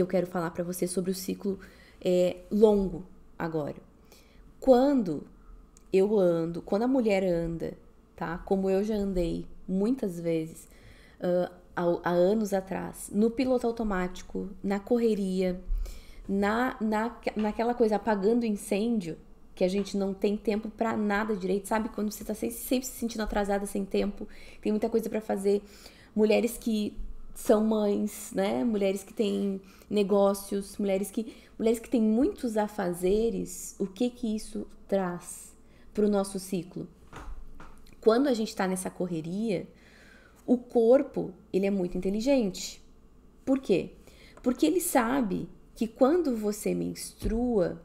que eu quero falar para você sobre o ciclo é, longo agora. Quando eu ando, quando a mulher anda, tá? Como eu já andei muitas vezes uh, ah, há, há, anos atrás, no piloto automático, na correria, na, na, naquela coisa apagando incêndio, que a gente não tem tempo para nada direito, sabe? Quando você tá sempre, sempre se sentindo atrasada, sem tempo, tem muita coisa para fazer. Mulheres que são mães, né? Mulheres que têm negócios, mulheres que mulheres que têm muitos afazeres, o que que isso traz para o nosso ciclo? Quando a gente está nessa correria, o corpo ele é muito inteligente. Por quê? Porque ele sabe que quando você menstrua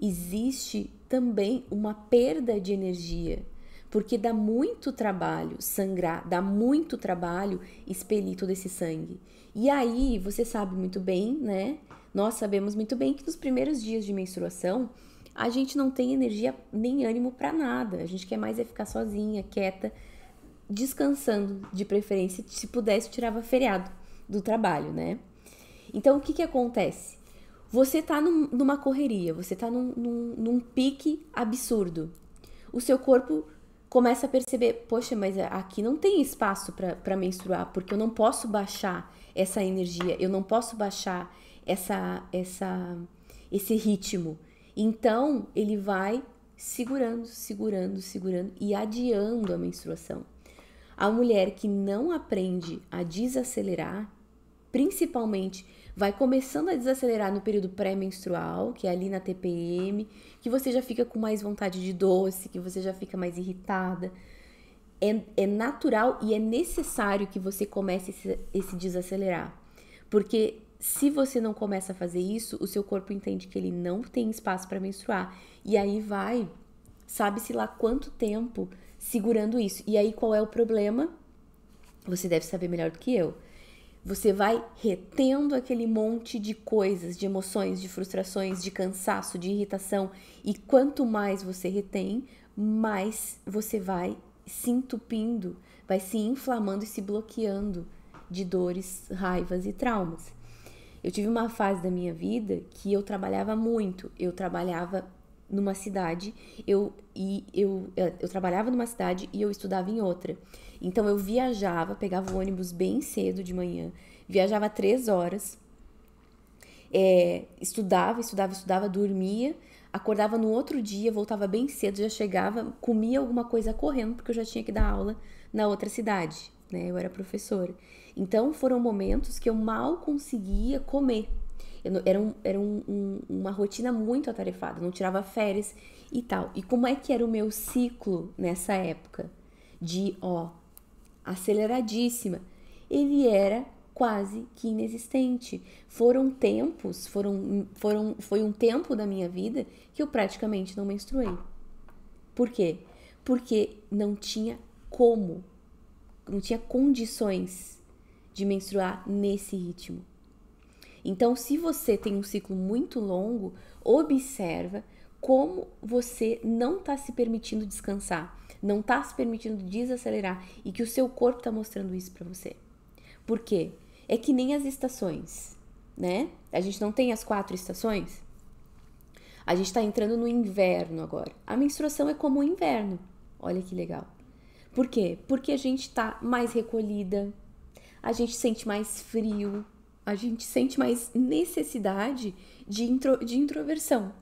existe também uma perda de energia porque dá muito trabalho sangrar, dá muito trabalho expelir todo esse sangue. E aí, você sabe muito bem, né? Nós sabemos muito bem que nos primeiros dias de menstruação, a gente não tem energia nem ânimo para nada. A gente quer mais é ficar sozinha, quieta, descansando, de preferência, se pudesse tirava feriado do trabalho, né? Então, o que que acontece? Você tá num, numa correria, você tá num, num, num pique absurdo. O seu corpo começa a perceber, poxa, mas é, aqui não tem espaço para menstruar, porque eu não posso baixar essa energia, eu não posso baixar essa, essa, esse ritmo. Então, ele vai segurando, segurando, segurando e adiando a menstruação. A mulher que não aprende a desacelerar, principalmente vai começando a desacelerar no período pré-menstrual, que é ali na TPM, que você já fica com mais vontade de doce, que você já fica mais irritada. É, é natural e é necessário que você comece esse, esse desacelerar. Porque se você não começa a fazer isso, o seu corpo entende que ele não tem espaço para menstruar. E aí vai, sabe-se lá quanto tempo segurando isso. E aí qual é o problema? Você deve saber melhor do que eu você vai retendo aquele monte de coisas, de emoções, de frustrações, de cansaço, de irritação, e quanto mais você retém, mais você vai se entupindo, vai se inflamando e se bloqueando de dores, raivas e traumas. Eu tive uma fase da minha vida que eu trabalhava muito, eu trabalhava numa cidade, eu e eu, eh, eu trabalhava numa cidade e eu estudava em outra. Então eu viajava, pegava o ônibus bem cedo de manhã, viajava três horas, é, estudava, estudava, estudava, dormia, acordava no outro dia, voltava bem cedo, já chegava, comia alguma coisa correndo porque eu já tinha que dar aula na outra cidade, né? Eu era professora. Então foram momentos que eu mal conseguia comer não, era um, era um, um, uma rotina muito atarefada, não tirava férias e tal. E como é que era o meu ciclo nessa época? De, ó, aceleradíssima. Ele era quase que inexistente. Foram tempos, foram, foram, foi um tempo da minha vida que eu praticamente não menstruei. Por quê? Porque não tinha como, não tinha condições de menstruar nesse ritmo. Então, se você tem um ciclo muito longo, observa como você não está se permitindo descansar, não está se permitindo desacelerar e que o seu corpo está mostrando isso para você. Por quê? É que nem as estações, né? A gente não tem as quatro estações? A gente está entrando no inverno agora. A menstruação é como o inverno. Olha que legal. Por quê? Porque a gente está mais recolhida, a gente sente mais frio, a gente sente mais necessidade de, intro, de introversão.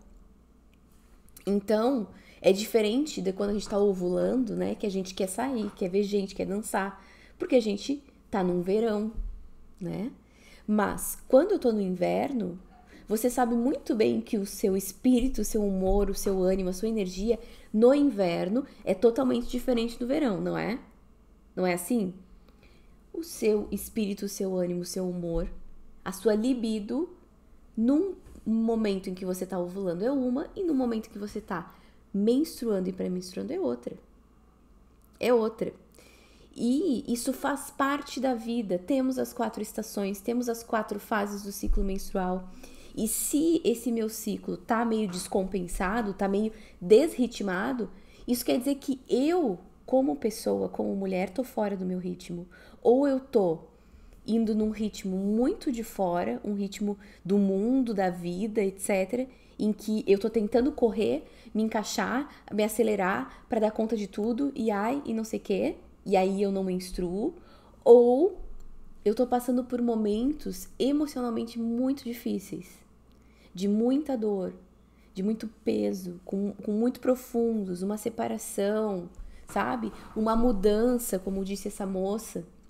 Então, é diferente de quando a gente está ovulando, né? Que a gente quer sair, quer ver gente, quer dançar, porque a gente tá num verão, né? Mas quando eu tô no inverno, você sabe muito bem que o seu espírito, o seu humor, o seu ânimo, a sua energia no inverno é totalmente diferente do verão, não é? Não é assim? O seu espírito, o seu ânimo, o seu humor a sua libido num momento em que você está ovulando é uma e no momento que você está menstruando e pré-menstruando é outra. É outra. E isso faz parte da vida. Temos as quatro estações, temos as quatro fases do ciclo menstrual. E se esse meu ciclo tá meio descompensado, tá meio desritmado, isso quer dizer que eu, como pessoa, como mulher, tô fora do meu ritmo. Ou eu tô indo num ritmo muito de fora, um ritmo do mundo, da vida, etc, em que eu tô tentando correr, me encaixar, me acelerar para dar conta de tudo e ai e não sei quê, e aí eu não me instruo, ou eu tô passando por momentos emocionalmente muito difíceis, de muita dor, de muito peso, com, com muito profundos, uma separação, sabe? Uma mudança, como disse essa moça